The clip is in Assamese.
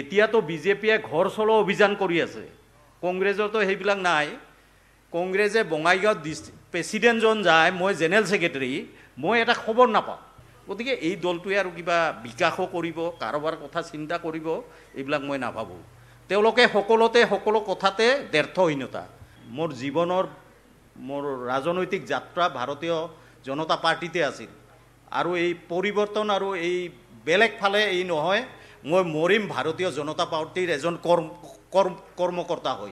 এতিয়াতো বিজেপিয়ে ঘৰ চলোৱা অভিযান কৰি আছে কংগ্ৰেছৰতো সেইবিলাক নাই কংগ্ৰেছে বঙাইগাঁৱত ডিষ্ট্ৰিক্ট প্ৰেচিডেণ্টজন যায় মই জেনেৰেল ছেক্ৰেটেৰী মই এটা খবৰ নাপাওঁ গতিকে এই দলটোৱে আৰু কিবা বিকাশো কৰিব কাৰোবাৰ কথা চিন্তা কৰিব এইবিলাক মই নাভাবোঁ তেওঁলোকে সকলোতে সকলো কথাতে দ্বাৰ্থহীনতা মোৰ জীৱনৰ মোৰ ৰাজনৈতিক যাত্ৰা ভাৰতীয় জনতা পাৰ্টিতে আছিল আৰু এই পৰিৱৰ্তন আৰু এই বেলেগ ফালে এই নহয় মই মৰিম ভাৰতীয় জনতা পাৰ্টীৰ এজন কৰ্ম কৰ্মকৰ্তা হৈ